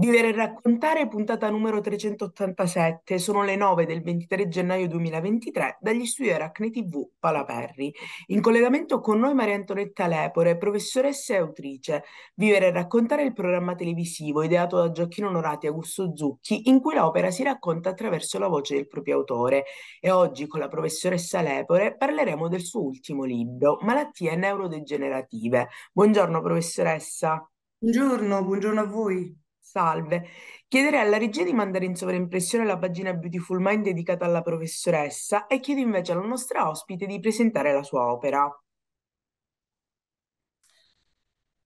Vivere e raccontare, puntata numero 387, sono le 9 del 23 gennaio 2023 dagli studi Aracne TV Palaperri. In collegamento con noi Maria Antonetta Lepore, professoressa e autrice. Vivere e raccontare il programma televisivo ideato da Gioacchino Onorati e Augusto Zucchi, in cui l'opera si racconta attraverso la voce del proprio autore. E oggi con la professoressa Lepore parleremo del suo ultimo libro, Malattie neurodegenerative. Buongiorno professoressa. Buongiorno, buongiorno a voi. Salve, chiederei alla regia di mandare in sovraimpressione la pagina Beautiful Mind dedicata alla professoressa e chiedo invece alla nostra ospite di presentare la sua opera.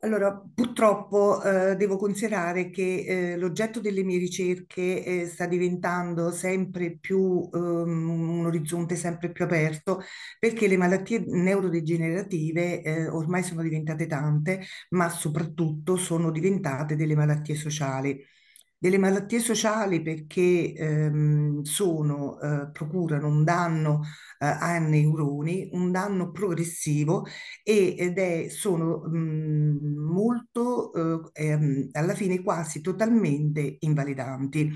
Allora, purtroppo eh, devo considerare che eh, l'oggetto delle mie ricerche eh, sta diventando sempre più ehm, un orizzonte sempre più aperto perché le malattie neurodegenerative eh, ormai sono diventate tante, ma soprattutto sono diventate delle malattie sociali delle malattie sociali perché ehm, sono, eh, procurano un danno eh, ai neuroni, un danno progressivo e, ed è, sono mh, mm, molto, eh, ehm, alla fine quasi totalmente invalidanti.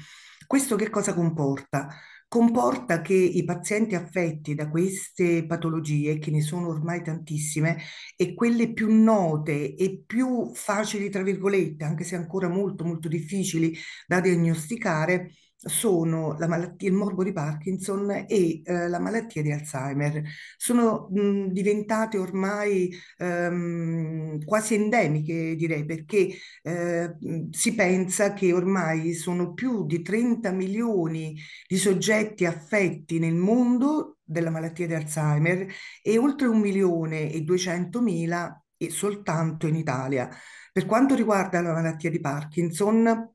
Questo che cosa comporta? comporta che i pazienti affetti da queste patologie, che ne sono ormai tantissime, e quelle più note e più facili, tra virgolette, anche se ancora molto molto difficili da diagnosticare, sono malattia, il morbo di Parkinson e eh, la malattia di Alzheimer. Sono mh, diventate ormai ehm, quasi endemiche, direi, perché eh, si pensa che ormai sono più di 30 milioni di soggetti affetti nel mondo della malattia di Alzheimer e oltre 1 milione e 200 mila soltanto in Italia. Per quanto riguarda la malattia di Parkinson,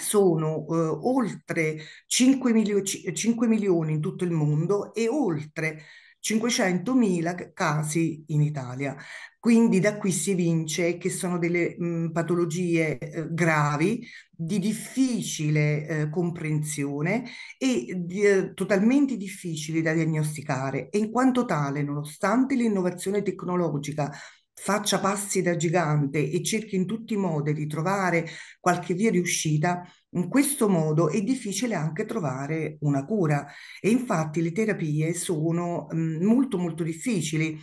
sono eh, oltre 5, milio- 5 milioni in tutto il mondo e oltre 500.000 casi in Italia. Quindi da qui si vince che sono delle mh, patologie eh, gravi, di difficile eh, comprensione e di, eh, totalmente difficili da diagnosticare e in quanto tale, nonostante l'innovazione tecnologica faccia passi da gigante e cerchi in tutti i modi di trovare qualche via di uscita, in questo modo è difficile anche trovare una cura. E infatti le terapie sono mm, molto molto difficili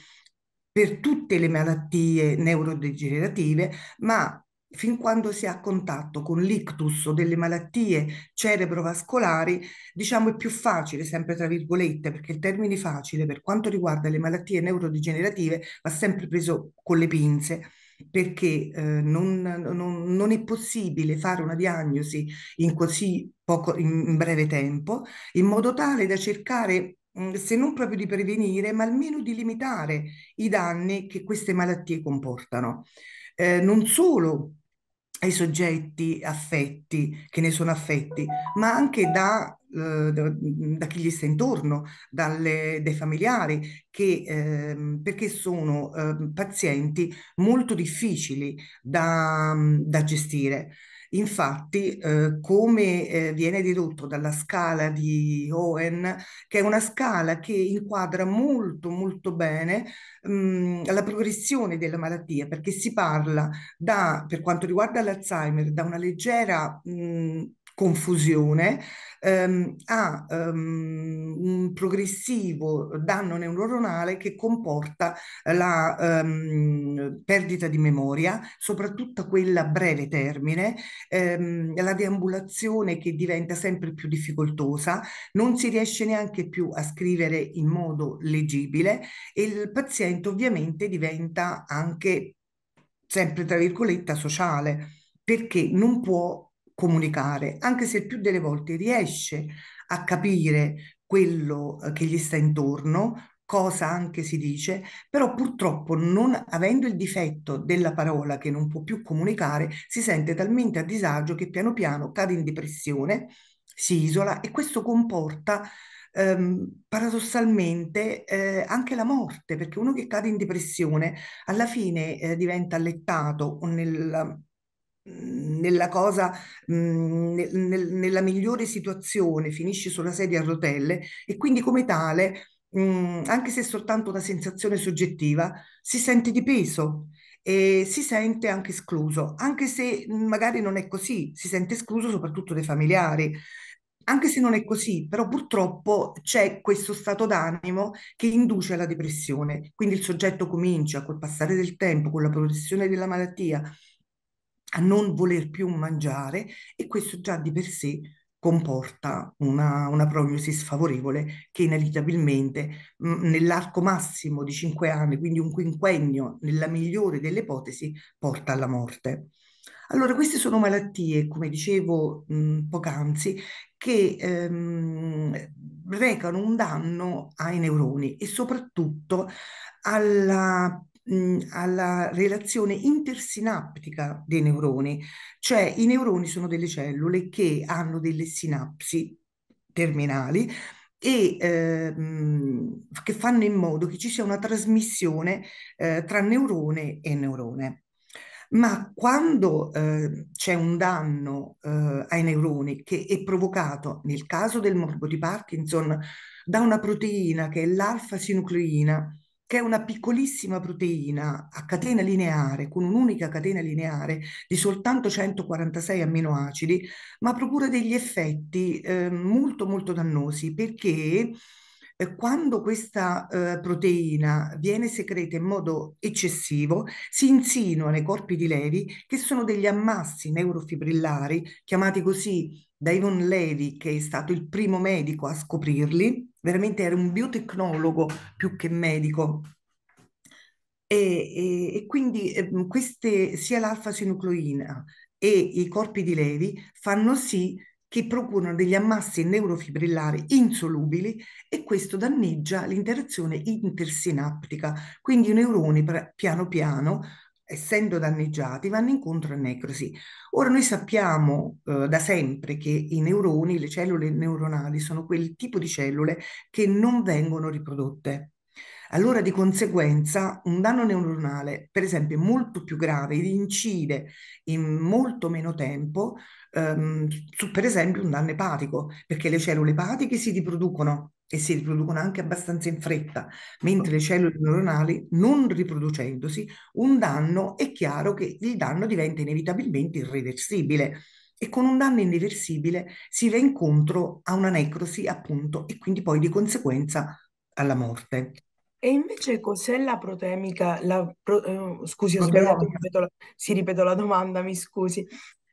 per tutte le malattie neurodegenerative, ma fin quando si è a contatto con l'ictus o delle malattie cerebrovascolari, diciamo è più facile, sempre tra virgolette, perché il termine facile per quanto riguarda le malattie neurodegenerative va sempre preso con le pinze perché eh, non, non, non, è possibile fare una diagnosi in così poco, in breve tempo, in modo tale da cercare mm, se non proprio di prevenire, ma almeno di limitare i danni che queste malattie comportano. Eh, non solo ai soggetti affetti, che ne sono affetti, ma anche da, eh, da, mm, chi gli sta intorno, dalle, dai familiari, che, eh, perché sono eh, pazienti molto difficili da, mm, da gestire. Infatti, eh, come eh, viene dedotto dalla scala di Owen, che è una scala che inquadra molto molto bene mh, mm, la progressione della malattia, perché si parla da, per quanto riguarda l'Alzheimer, da una leggera mh, mm, confusione, ehm, ha ehm, un progressivo danno neuronale che comporta la ehm, perdita di memoria, soprattutto quella a breve termine, ehm, la deambulazione che diventa sempre più difficoltosa, non si riesce neanche più a scrivere in modo leggibile e il paziente ovviamente diventa anche sempre tra virgolette sociale perché non può comunicare, anche se il più delle volte riesce a capire quello eh, che gli sta intorno, cosa anche si dice, però purtroppo non avendo il difetto della parola che non può più comunicare, si sente talmente a disagio che piano piano cade in depressione, si isola e questo comporta ehm, paradossalmente eh, anche la morte, perché uno che cade in depressione alla fine eh, diventa allettato o nel nella cosa, mh, mhmm, nel, nel, nella migliore situazione finisci sulla sedia a rotelle e quindi come tale, mh, mhmm, anche se è soltanto una sensazione soggettiva, si sente di peso e si sente anche escluso, anche se magari non è così, si sente escluso soprattutto dai familiari. Anche se non è così, però purtroppo c'è questo stato d'animo che induce alla depressione. Quindi il soggetto comincia col passare del tempo, con la progressione della malattia, a non voler più mangiare e questo già di per sé comporta una, una prognosi sfavorevole che inevitabilmente mh, mm, nell'arco massimo di 5 anni, quindi un quinquennio, nella migliore delle ipotesi, porta alla morte. Allora, queste sono malattie, come dicevo mh, mm, poc'anzi, che ehm, recano un danno ai neuroni e soprattutto alla alla relazione intersinaptica dei neuroni, cioè i neuroni sono delle cellule che hanno delle sinapsi terminali e ehm, che fanno in modo che ci sia una trasmissione eh, tra neurone e neurone. Ma quando eh, c'è un danno eh, ai neuroni che è provocato, nel caso del morbo di Parkinson, da una proteina che è l'alfa-sinucleina, che è una piccolissima proteina a catena lineare, con un'unica catena lineare di soltanto 146 amminoacidi, ma procura degli effetti eh, molto molto dannosi perché eh, quando questa eh, proteina viene secreta in modo eccessivo, si insinua nei corpi di Levi, che sono degli ammassi neurofibrillari, chiamati così da Ivon Levi, che è stato il primo medico a scoprirli, veramente era un biotecnologo più che medico. E, e, e quindi eh, queste, sia l'alfa-sinucleina e i corpi di Levi fanno sì che procurano degli ammassi neurofibrillari insolubili e questo danneggia l'interazione intersinaptica, quindi i neuroni piano piano essendo danneggiati, vanno incontro a necrosi. Ora noi sappiamo eh, da sempre che i neuroni, le cellule neuronali, sono quel tipo di cellule che non vengono riprodotte. Allora di conseguenza un danno neuronale, per esempio, è molto più grave, ed incide in molto meno tempo ehm, su per esempio un danno epatico, perché le cellule epatiche si riproducono e si riproducono anche abbastanza in fretta, mentre le cellule neuronali non riproducendosi, un danno è chiaro che il danno diventa inevitabilmente irreversibile e con un danno irreversibile si va incontro a una necrosi appunto e quindi poi di conseguenza alla morte. E invece cos'è la protemica? La pro- eh, scusi, ho sbagliato, Proteomica. ripeto la- sì, ripeto la domanda, mi scusi.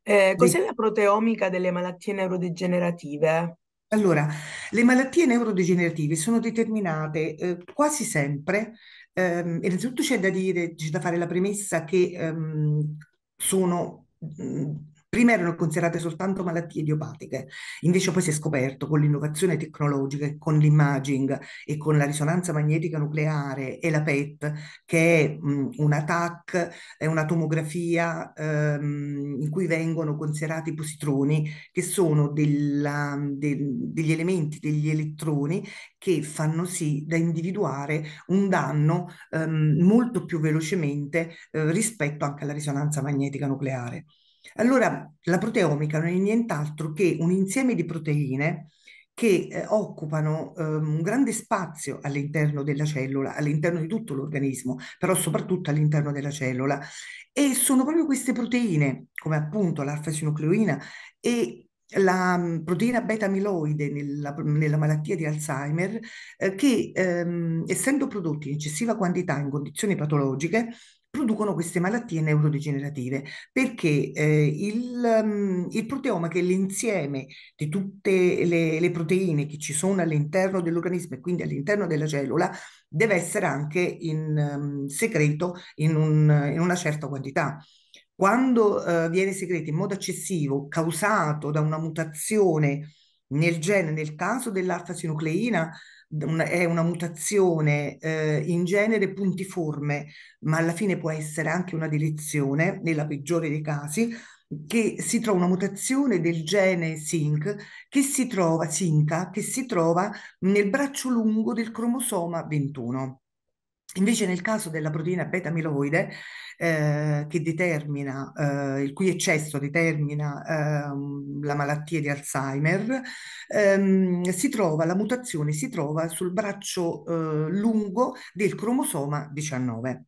Eh, cos'è la proteomica delle malattie neurodegenerative? Allora, le malattie neurodegenerative sono determinate eh, quasi sempre, ehm, innanzitutto c'è da dire, c'è da fare la premessa che ehm, sono, mm, Prima erano considerate soltanto malattie idiopatiche, invece poi si è scoperto con l'innovazione tecnologica, e con l'imaging e con la risonanza magnetica nucleare e la PET, che è mh, una TAC, è una tomografia ehm, in cui vengono considerati positroni, che sono della, de, degli elementi, degli elettroni che fanno sì da individuare un danno ehm, molto più velocemente eh, rispetto anche alla risonanza magnetica nucleare. Allora, la proteomica non è nient'altro che un insieme di proteine che eh, occupano eh, un grande spazio all'interno della cellula, all'interno di tutto l'organismo, però soprattutto all'interno della cellula. E sono proprio queste proteine, come appunto l'alfa-sinucleoina e la mh, mm, proteina beta-amiloide nella, nella, malattia di Alzheimer, eh, che ehm, essendo prodotti in eccessiva quantità in condizioni patologiche, producono queste malattie neurodegenerative, perché eh, il, um, il, proteoma, che è l'insieme di tutte le, le proteine che ci sono all'interno dell'organismo e quindi all'interno della cellula, deve essere anche in um, mm, secreto in, un, in, una certa quantità. Quando uh, viene secreto in modo eccessivo, causato da una mutazione nel gene, nel caso dell'alfa-sinucleina, una, è una mutazione eh, in genere puntiforme, ma alla fine può essere anche una direzione, nella peggiore dei casi, che si trova una mutazione del gene SYNC che si trova, SINCA, che si trova nel braccio lungo del cromosoma 21. Invece nel caso della proteina beta-amiloide eh, che determina, eh, il cui eccesso determina ehm, la malattia di Alzheimer, ehm, si trova, la mutazione si trova sul braccio eh, lungo del cromosoma 19.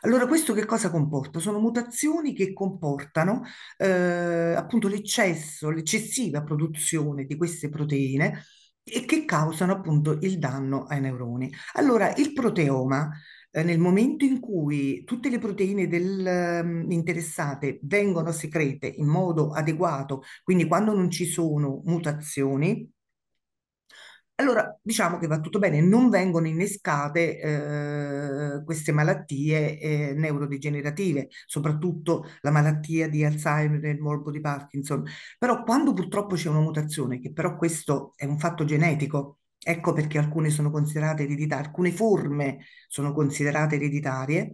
Allora, questo che cosa comporta? Sono mutazioni che comportano eh, appunto l'eccesso, l'eccessiva produzione di queste proteine e che causano appunto il danno ai neuroni. Allora, il proteoma eh, nel momento in cui tutte le proteine del, ehm, interessate vengono secrete in modo adeguato, quindi quando non ci sono mutazioni, allora diciamo che va tutto bene, non vengono innescate eh, queste malattie eh, neurodegenerative, soprattutto la malattia di Alzheimer e il morbo di Parkinson. Però quando purtroppo c'è una mutazione, che però questo è un fatto genetico, Ecco perché alcune sono considerate ereditarie, alcune forme sono considerate ereditarie,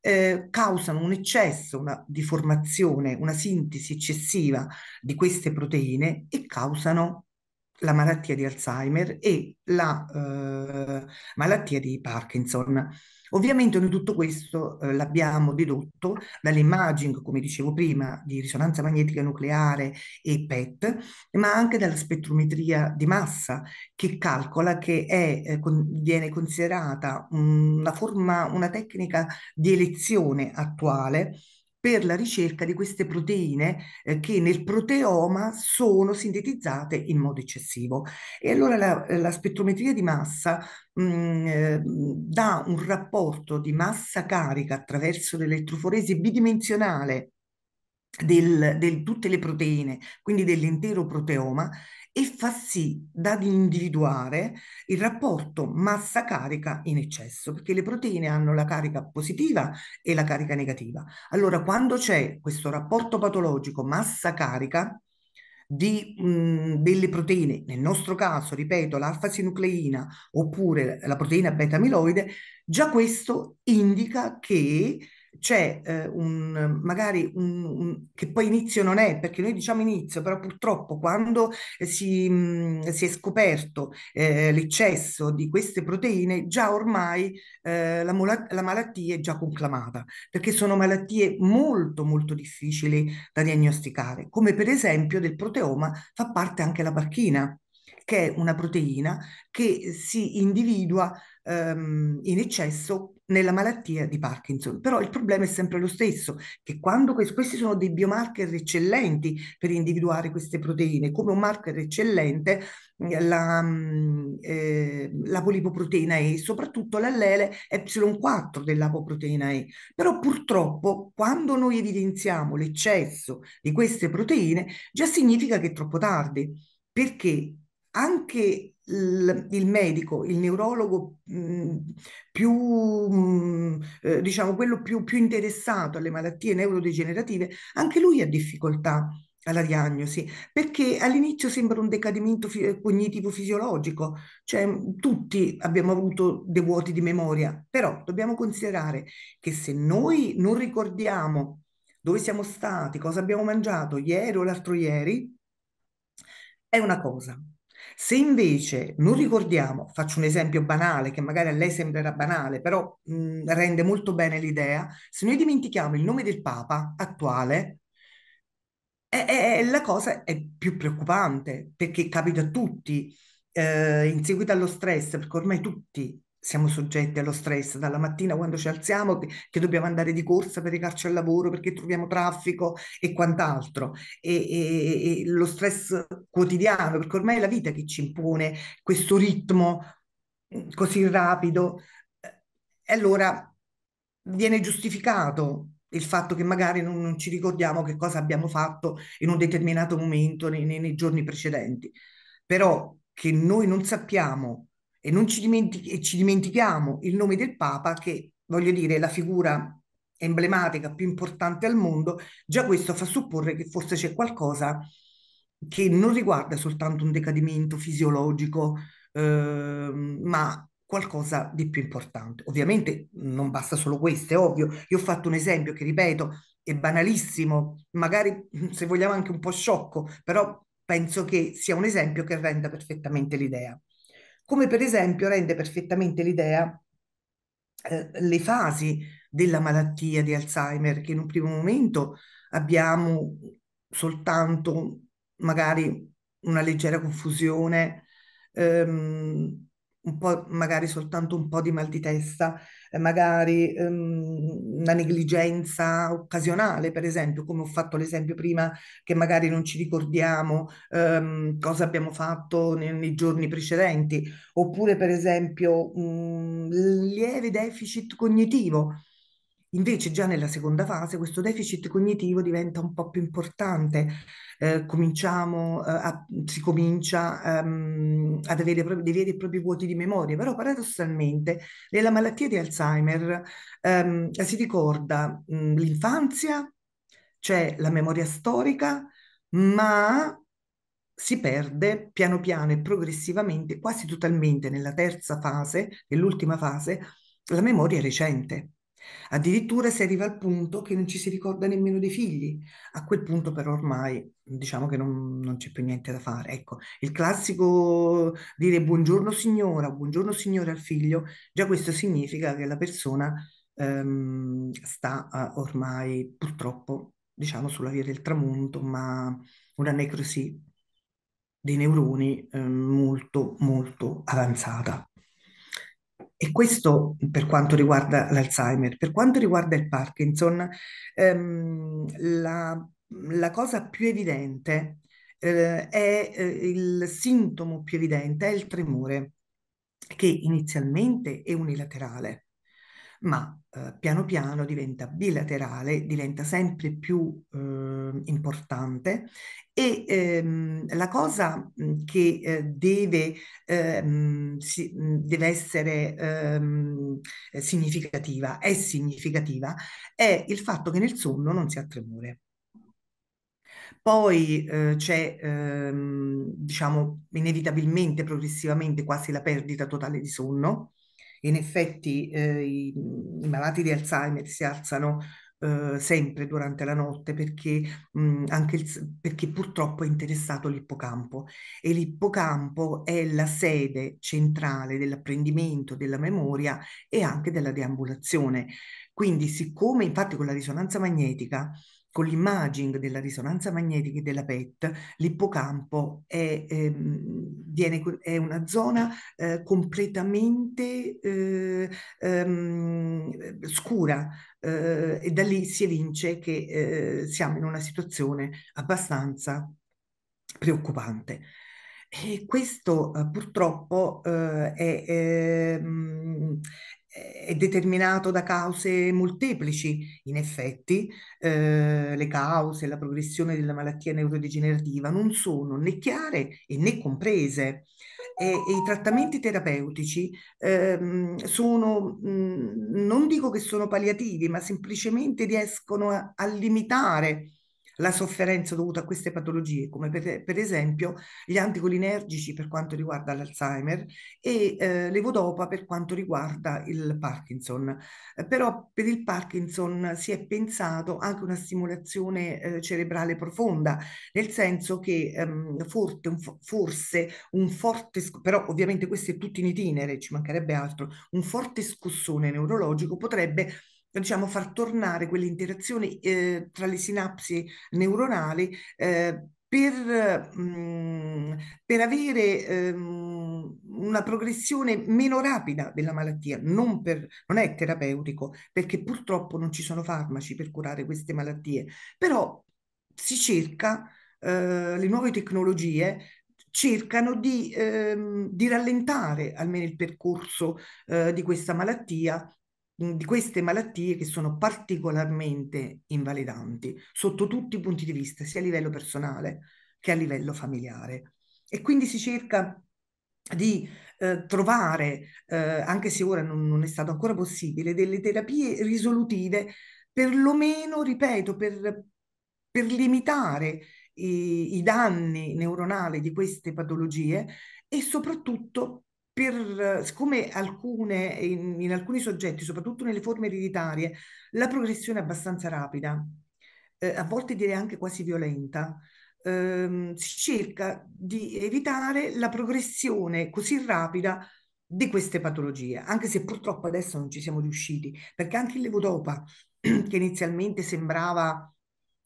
eh, causano un eccesso, una formazione, una sintesi eccessiva di queste proteine e causano la malattia di Alzheimer e la eh, malattia di Parkinson. Ovviamente noi tutto questo eh, l'abbiamo dedotto dalle immagini, come dicevo prima, di risonanza magnetica nucleare e PET, ma anche dalla spettrometria di massa che calcola che è, eh, con, viene considerata una forma, una tecnica di elezione attuale per la ricerca di queste proteine eh, che nel proteoma sono sintetizzate in modo eccessivo. E allora la, la spettrometria di massa mh, mm, eh, dà un rapporto di massa carica attraverso l'elettroforesi bidimensionale del, del, tutte le proteine, quindi dell'intero proteoma, e fa sì da individuare il rapporto massa-carica in eccesso, perché le proteine hanno la carica positiva e la carica negativa. Allora, quando c'è questo rapporto patologico massa-carica, di, mh, delle proteine, nel nostro caso, ripeto, l'alfa-sinucleina oppure la proteina beta-amiloide, già questo indica che c'è eh, un magari un, un, che poi inizio non è, perché noi diciamo inizio, però purtroppo quando si, mh, mm, si è scoperto eh, l'eccesso di queste proteine, già ormai eh, la, la, malattia è già conclamata, perché sono malattie molto molto difficili da diagnosticare, come per esempio del proteoma fa parte anche la barchina che è una proteina che si individua ehm, in eccesso nella malattia di Parkinson. Però il problema è sempre lo stesso, che quando que- questi sono dei biomarker eccellenti per individuare queste proteine, come un marker eccellente eh, la, mm, eh, la polipoproteina E, soprattutto l'allele Y4 dell'apoproteina E. Però purtroppo quando noi evidenziamo l'eccesso di queste proteine, già significa che è troppo tardi, perché anche il, il medico, il neurologo mh, mm, più, mh, mm, eh, diciamo, quello più, più interessato alle malattie neurodegenerative, anche lui ha difficoltà alla diagnosi, perché all'inizio sembra un decadimento fi- eh, cognitivo fisiologico, cioè mm, tutti abbiamo avuto dei vuoti di memoria, però dobbiamo considerare che se noi non ricordiamo dove siamo stati, cosa abbiamo mangiato ieri o l'altro ieri, è una cosa, se invece non ricordiamo, faccio un esempio banale che magari a lei sembrerà banale, però mh, mhmm, rende molto bene l'idea, se noi dimentichiamo il nome del Papa attuale, è, è, è la cosa è più preoccupante perché capita a tutti. Eh, in seguito allo stress, perché ormai tutti siamo soggetti allo stress dalla mattina quando ci alziamo che dobbiamo andare di corsa per recarci al lavoro perché troviamo traffico e quant'altro e, e, e lo stress quotidiano perché ormai è la vita che ci impone questo ritmo mm, così rapido e allora viene giustificato il fatto che magari non, non, ci ricordiamo che cosa abbiamo fatto in un determinato momento nei, nei, nei giorni precedenti però che noi non sappiamo e non ci, dimenti- ci dimentichiamo il nome del Papa che, voglio dire, è la figura emblematica più importante al mondo, già questo fa supporre che forse c'è qualcosa che non riguarda soltanto un decadimento fisiologico, eh, ma qualcosa di più importante. Ovviamente non basta solo questo, è ovvio. Io ho fatto un esempio che, ripeto, è banalissimo, magari se vogliamo anche un po' sciocco, però penso che sia un esempio che renda perfettamente l'idea come per esempio rende perfettamente l'idea eh, le fasi della malattia di Alzheimer, che in un primo momento abbiamo soltanto magari una leggera confusione, ehm, un po', magari soltanto un po' di mal di testa, eh, magari um, una negligenza occasionale, per esempio, come ho fatto l'esempio prima, che magari non ci ricordiamo um, cosa abbiamo fatto nei, nei, giorni precedenti, oppure per esempio un um, lieve deficit cognitivo Invece già nella seconda fase questo deficit cognitivo diventa un po' più importante, eh, cominciamo, eh, a, si comincia um, ad avere proprio, dei veri e propri vuoti di memoria, però paradossalmente nella malattia di Alzheimer ehm, si ricorda mh, l'infanzia, c'è la memoria storica, ma si perde piano piano e progressivamente, quasi totalmente nella terza fase, nell'ultima fase, la memoria recente. Addirittura si arriva al punto che non ci si ricorda nemmeno dei figli. A quel punto però ormai diciamo che non, non c'è più niente da fare. Ecco, il classico dire buongiorno signora, buongiorno signore al figlio, già questo significa che la persona ehm, sta eh, ormai purtroppo, diciamo, sulla via del tramonto, ma una necrosi dei neuroni eh, molto molto avanzata. E questo per quanto riguarda l'Alzheimer. Per quanto riguarda il Parkinson, ehm, la, la, cosa più evidente eh, è eh, il sintomo più evidente, è il tremore, che inizialmente è unilaterale, ma eh, piano piano diventa bilaterale, diventa sempre più eh, importante e ehm, la cosa mhmm, che eh, deve, ehm, si, mhmm, deve essere ehm, significativa, è significativa, è il fatto che nel sonno non si ha tremore. Poi eh, c'è, ehm, diciamo, inevitabilmente, progressivamente, quasi la perdita totale di sonno. In effetti eh, i, i, malati di Alzheimer si alzano Uhm, sempre durante la notte perché, mh, mhmm, anche il, perché purtroppo è interessato l'ippocampo e l'ippocampo è la sede centrale dell'apprendimento, della memoria e anche della deambulazione. Quindi siccome infatti con la risonanza magnetica con l'imaging della risonanza magnetica e della PET, l'ippocampo è, è, ehm, viene, è una zona eh, completamente eh, ehm, scura eh, e da lì si evince che eh, siamo in una situazione abbastanza preoccupante. E questo eh, purtroppo eh, è, ehm, è determinato da cause molteplici, in effetti, eh, le cause, la progressione della malattia neurodegenerativa non sono né chiare né comprese. E, e i trattamenti terapeutici ehm, sono, mh, mm, non dico che sono palliativi, ma semplicemente riescono a, a limitare la sofferenza dovuta a queste patologie, come per, per esempio gli anticolinergici per quanto riguarda l'Alzheimer e eh, l'evodopa per quanto riguarda il Parkinson. Eh, però per il Parkinson si è pensato anche una stimolazione eh, cerebrale profonda, nel senso che ehm, forte, un, forse un forte, però ovviamente questo è tutto in itinere, ci mancherebbe altro, un forte scossone neurologico potrebbe diciamo, far tornare quelle interazioni eh, tra le sinapsi neuronali eh, per, mh, mm, per, avere ehm, una progressione meno rapida della malattia. Non, per, non, è terapeutico, perché purtroppo non ci sono farmaci per curare queste malattie, però si cerca, eh, le nuove tecnologie cercano di, ehm, di rallentare almeno il percorso eh, di questa malattia di queste malattie che sono particolarmente invalidanti sotto tutti i punti di vista, sia a livello personale che a livello familiare. E quindi si cerca di eh, trovare, eh, anche se ora non, non, è stato ancora possibile, delle terapie risolutive, perlomeno, ripeto, per, per limitare i, i danni neuronali di queste patologie e soprattutto per, siccome alcune, in, in, alcuni soggetti, soprattutto nelle forme ereditarie, la progressione è abbastanza rapida, eh, a volte direi anche quasi violenta, ehm, si cerca di evitare la progressione così rapida di queste patologie, anche se purtroppo adesso non ci siamo riusciti, perché anche il levodopa, che inizialmente sembrava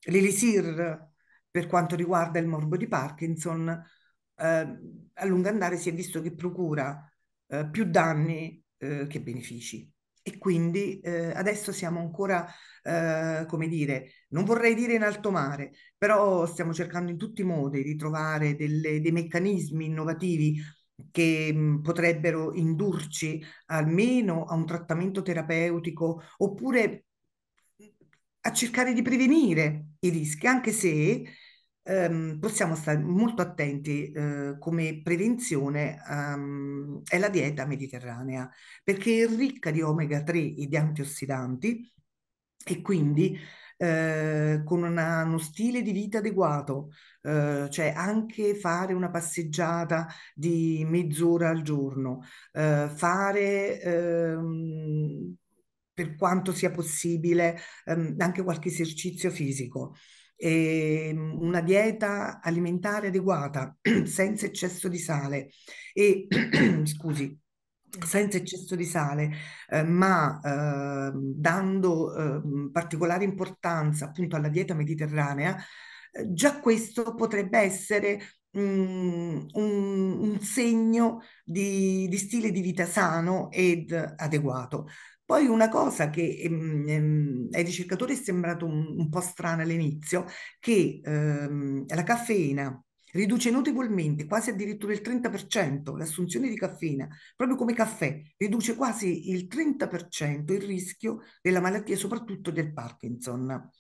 l'elisir per quanto riguarda il morbo di Parkinson, eh, a lungo andare si è visto che procura eh, più danni eh, che benefici. E quindi eh, adesso siamo ancora, eh, come dire, non vorrei dire in alto mare, però stiamo cercando in tutti i modi di trovare delle, dei meccanismi innovativi che mh, mm, potrebbero indurci almeno a un trattamento terapeutico oppure mm, a cercare di prevenire i rischi, anche se ehm, possiamo stare molto attenti eh, come prevenzione ehm, è la dieta mediterranea, perché è ricca di omega 3 e di antiossidanti e quindi eh, con una, uno stile di vita adeguato, eh, cioè anche fare una passeggiata di mezz'ora al giorno, eh, fare ehm, per quanto sia possibile ehm, anche qualche esercizio fisico. Ehm, una dieta alimentare adeguata, senza eccesso di sale e, scusi, senza eccesso di sale, eh, ma eh, dando ehm, particolare importanza appunto alla dieta mediterranea, eh, già questo potrebbe essere mhmm, un, un, segno di, di, stile di vita sano ed adeguato. Poi una cosa che ehm, ehm, ai ricercatori è sembrato un, un po' strana all'inizio, che ehm, la caffeina riduce notevolmente, quasi addirittura il 30%, l'assunzione di caffeina, proprio come caffè, riduce quasi il 30% il rischio della malattia, soprattutto del Parkinson.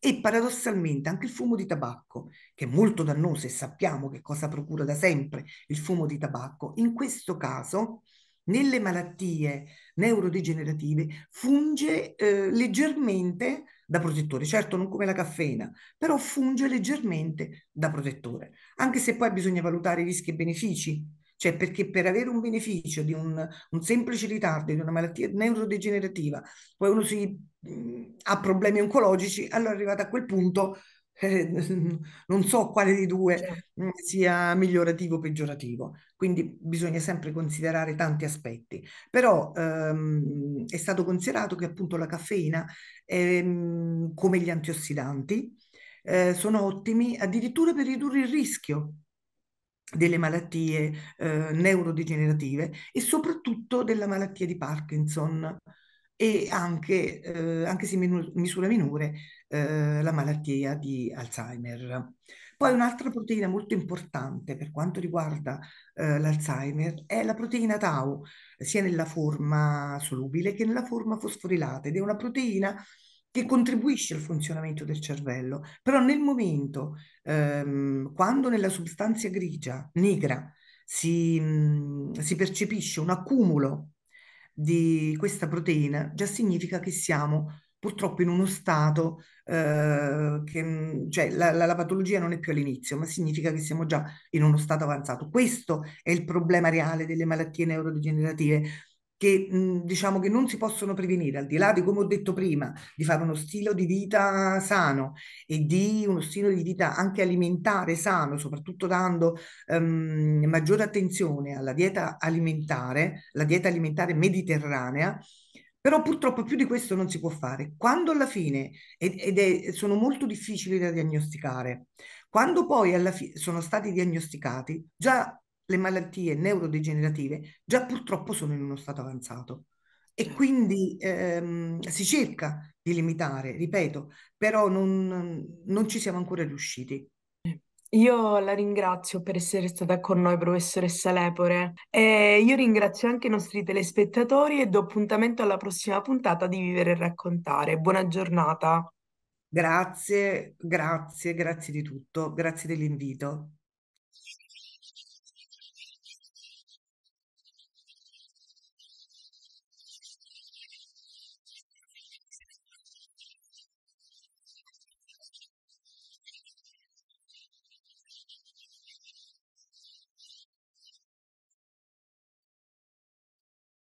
E paradossalmente anche il fumo di tabacco, che è molto dannoso e sappiamo che cosa procura da sempre il fumo di tabacco, in questo caso nelle malattie neurodegenerative funge eh, leggermente da protettore, certo non come la caffeina, però funge leggermente da protettore, anche se poi bisogna valutare i rischi e benefici, cioè perché per avere un beneficio di un, un semplice ritardo di una malattia neurodegenerativa, poi uno si, mh, mm, ha problemi oncologici, allora arrivato a quel punto eh, non so quale di due cioè. mm, sia migliorativo o peggiorativo, quindi bisogna sempre considerare tanti aspetti. Però ehm, è stato considerato che appunto la caffeina, ehm, come gli antiossidanti, eh, sono ottimi addirittura per ridurre il rischio delle malattie eh, neurodegenerative e soprattutto della malattia di Parkinson e anche, eh, anche se in misura minore, eh, la malattia di Alzheimer. Poi un'altra proteina molto importante per quanto riguarda eh, l'Alzheimer è la proteina Tau, sia nella forma solubile che nella forma fosforilata ed è una proteina che contribuisce al funzionamento del cervello, però nel momento, ehm, quando nella sostanza grigia, negra, si, mh, mm, si percepisce un accumulo di questa proteina già significa che siamo purtroppo in uno stato eh, che mm, cioè la, la, la, patologia non è più all'inizio, ma significa che siamo già in uno stato avanzato. Questo è il problema reale delle malattie neurodegenerative che mhmm, diciamo che non si possono prevenire, al di là di come ho detto prima, di fare uno stile di vita sano e di uno stile di vita anche alimentare sano, soprattutto dando um, maggiore attenzione alla dieta alimentare, la dieta alimentare mediterranea, però purtroppo più di questo non si può fare. Quando alla fine, ed è, sono molto difficili da diagnosticare, quando poi alla fine sono stati diagnosticati, già le malattie neurodegenerative già purtroppo sono in uno stato avanzato e certo. quindi ehm, si cerca di limitare, ripeto, però non, non ci siamo ancora riusciti. Io la ringrazio per essere stata con noi, professoressa Lepore. E io ringrazio anche i nostri telespettatori e do appuntamento alla prossima puntata di Vivere e Raccontare. Buona giornata. Grazie, grazie, grazie di tutto, grazie dell'invito.